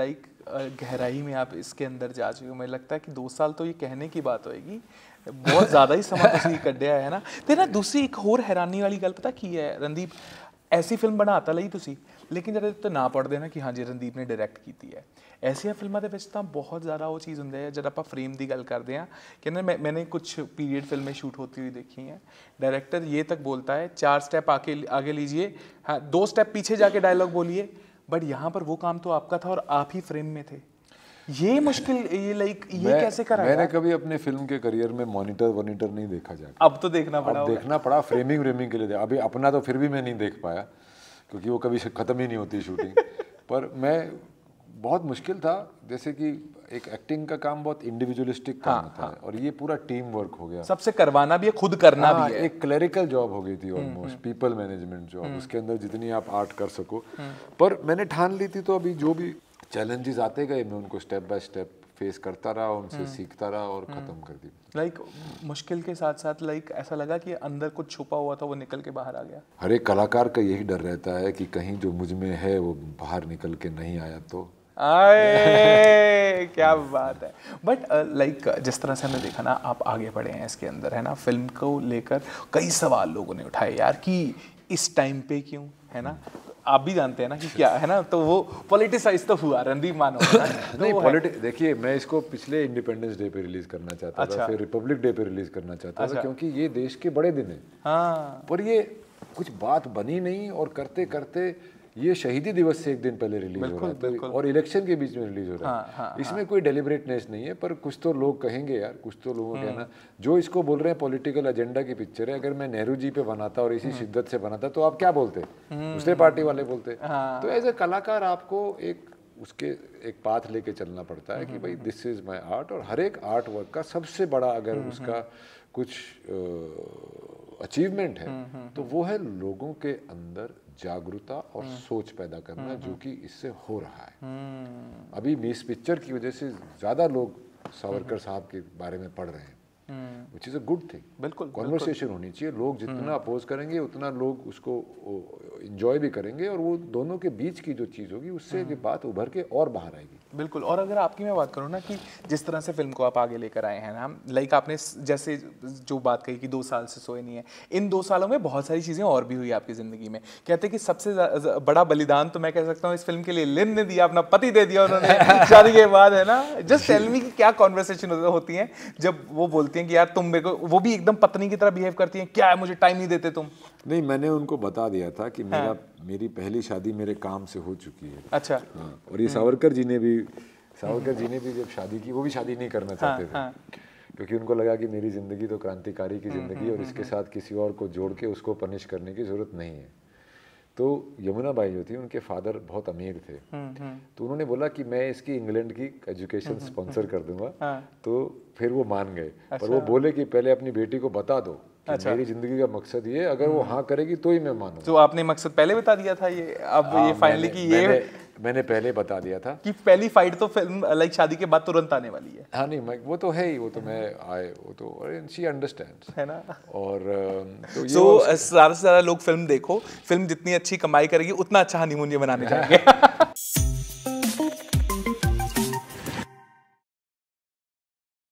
Like గహరాయి May AAP is కే అnder జా చుయో మే లగ్తా high కి 2 సాల్ తో యహ్ కెహనే కి బాత్ హోएगी బహత్ జదా హి సమయ గస్సీ కడ్యా హై హనా تے نہ ਦੂసری اک హోర్ హెరాని والی గల్ పతా కి హై రנדיప్ ਐਸੀ ఫిల్మ్ బనాత లయి తుసి లేకిన్ జద తో నా పడ్దే నా కి హాజీ రנדיప్ నే డైరెక్ట్ కీతి హై ایسے ఫిల్మా ద బచ్ తా బహత్ జదా ఓ చీజ్ hunde హై జద ఆప ఫ్రేమ్ ది గల్ కర్దేయా కినే మేనే కుచ్ పీరియడ్ ఫిల్మ్ మే షూట్ హోతీ హుయీ దేఖీ హై డైరెక్టర్ యహ్ తక్ బోల్తా హై 4 స్టెప్ ఆకే అగే لیజియే హ 2 స్టెప్ పీచే జాకే డైలాగ్ બોలీయే बट यहाँ पर वो काम तो आपका था और आप ही फ्रेम में थे ये मुश्किल ये लाइक ये मैं, कैसे करा मैंने कभी अपने फिल्म के करियर में मॉनिटर वॉनिटर नहीं देखा जाए अब तो देखना पड़ा अब देखना पड़ा फ्रेमिंग व्रेमिंग के लिए अभी अपना तो फिर भी मैं नहीं देख पाया क्योंकि वो कभी ख़त्म ही नहीं होती शूटिंग पर मैं बहुत मुश्किल था जैसे कि एक एक्टिंग का काम बहुत इंडिविजुअलिस्टिक हाँ, काम हाँ, था हाँ. और ये पूरा टीम वर्क हो गया सबसे करवाना भी है खुद करना हाँ, भी है एक क्लरिकल जॉब हो गई थी ऑलमोस्ट पीपल मैनेजमेंट जॉब उसके अंदर जितनी आप आर्ट कर सको हम्म। पर मैंने ठान ली थी तो अभी जो भी चैलेंजेस आते गए मैं उनको स्टेप बाय स्टेप फेस करता रहा उनसे हम्म। सीखता रहा और हम्म। ख़त्म कर दी लाइक like, मुश्किल के साथ साथ लाइक like, ऐसा लगा कि अंदर कुछ छुपा हुआ था वो निकल के बाहर आ गया हर एक कलाकार का यही डर रहता है कि कहीं जो मुझ में है वो बाहर निकल के नहीं आया तो आए क्या बात है बट लाइक uh, like, जिस तरह से हमने देखा ना आप आगे बढ़े हैं इसके अंदर है ना फिल्म को लेकर कई सवाल लोगों ने उठाए यार कि इस टाइम पे क्यों है ना आप भी जानते हैं ना कि क्या है ना तो वो पॉलिटिसाइज तो हुआ रणदीप मानो तो नहीं पॉलिटिक देखिए मैं इसको पिछले इंडिपेंडेंस डे पे रिलीज करना चाहता अच्छा। था फिर रिपब्लिक डे पे रिलीज करना चाहता अच्छा। था क्योंकि ये देश के बड़े दिन है हाँ। पर ये कुछ बात बनी नहीं और करते करते ये शहीदी दिवस से एक दिन पहले रिलीज हो रहा है तो और इलेक्शन के बीच में रिलीज हो रहा है हाँ, हाँ, हाँ। इसमें कोई डेलिब्रेटनेस नहीं है पर कुछ तो लोग कहेंगे यार कुछ तो लोगों कहना हम्म। जो इसको बोल रहे हैं पॉलिटिकल एजेंडा की पिक्चर है अगर मैं नेहरू जी पे बनाता और इसी हम्म। शिद्दत से बनाता तो आप क्या बोलते हम्म। दूसरे पार्टी वाले बोलते हाँ। तो एज ए कलाकार आपको एक उसके एक पाथ लेके चलना पड़ता है कि हम्म, भाई दिस इज़ माय आर्ट और हर एक आर्ट वर्क का सबसे बड़ा अगर हम्म, उसका हम्म। कुछ अचीवमेंट है तो वो है लोगों के अंदर जागरूकता और सोच पैदा करना जो कि इससे हो रहा है अभी मिस पिक्चर की वजह से ज़्यादा लोग सावरकर साहब के बारे में पढ़ रहे हैं which is a good thing बिल्कुल कॉन्वर्सेशन होनी चाहिए लोग जितना अपोज करेंगे उतना लोग उसको इन्जॉय भी करेंगे और वो दोनों के बीच की जो चीज़ होगी उससे ये हम्म। बात उभर के और बाहर आएगी बिल्कुल और अगर आपकी मैं बात करूँ ना कि जिस तरह से फिल्म को आप आगे लेकर आए हैं ना लाइक आपने जैसे जो बात कही कि दो साल से सोए नहीं है इन दो सालों में बहुत सारी चीज़ें और भी हुई आपकी ज़िंदगी में कहते हैं कि सबसे बड़ा बलिदान तो मैं कह सकता हूँ इस फिल्म के लिए लिन ने दिया अपना पति दे दिया उन्होंने शादी के बाद है ना जस्ट टेलमी की क्या कॉन्वर्सेशन होती है जब वो बोलती हैं कि यार तुम मेरे को वो भी एकदम पत्नी की तरह बिहेव करती हैं क्या है मुझे टाइम नहीं देते तुम नहीं मैंने उनको बता दिया था कि मेरा हाँ। मेरी पहली शादी मेरे काम से हो चुकी है अच्छा हाँ। और ये हम्म। सावरकर जी ने भी सावरकर जी ने भी जब शादी की वो भी शादी नहीं करना हाँ, चाहते हाँ, थे हाँ। क्योंकि उनको लगा कि मेरी ज़िंदगी तो क्रांतिकारी की हम्म, ज़िंदगी और हम्म, इसके साथ किसी और को जोड़ के उसको पनिश करने की ज़रूरत नहीं है तो यमुना बाई जो थी उनके फादर बहुत अमीर थे तो उन्होंने बोला कि मैं इसकी इंग्लैंड की एजुकेशन स्पॉन्सर कर दूंगा हाँ। तो फिर वो मान गए पर वो अच्छा। बोले कि पहले अपनी बेटी को बता दो कि अच्छा। मेरी जिंदगी का मकसद ये अगर वो हम्म। हाँ करेगी तो ही मैं मानूं तो आपने मकसद पहले बता दिया था ये अब आ, हाँ, ये फाइनली कि ये मैंने, मैंने पहले बता दिया था कि पहली फाइट तो फिल्म लाइक शादी के बाद तुरंत आने वाली है हाँ नहीं मैं वो तो है ही वो तो मैं आए वो तो शी अंडरस्टैंड है ना और तो ये so, सारा से ज्यादा लोग फिल्म देखो फिल्म जितनी अच्छी कमाई करेगी उतना अच्छा हनीमून ये बनाने जाएंगे